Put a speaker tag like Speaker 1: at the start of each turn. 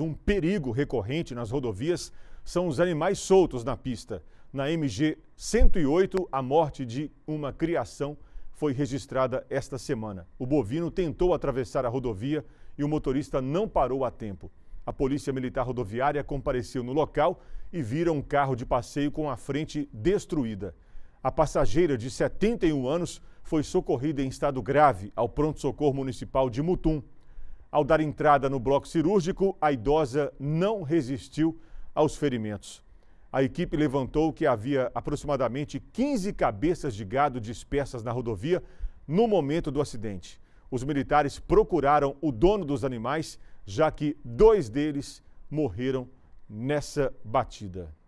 Speaker 1: Um perigo recorrente nas rodovias são os animais soltos na pista. Na MG 108, a morte de uma criação foi registrada esta semana. O bovino tentou atravessar a rodovia e o motorista não parou a tempo. A Polícia Militar Rodoviária compareceu no local e vira um carro de passeio com a frente destruída. A passageira de 71 anos foi socorrida em estado grave ao pronto-socorro municipal de Mutum. Ao dar entrada no bloco cirúrgico, a idosa não resistiu aos ferimentos. A equipe levantou que havia aproximadamente 15 cabeças de gado dispersas na rodovia no momento do acidente. Os militares procuraram o dono dos animais, já que dois deles morreram nessa batida.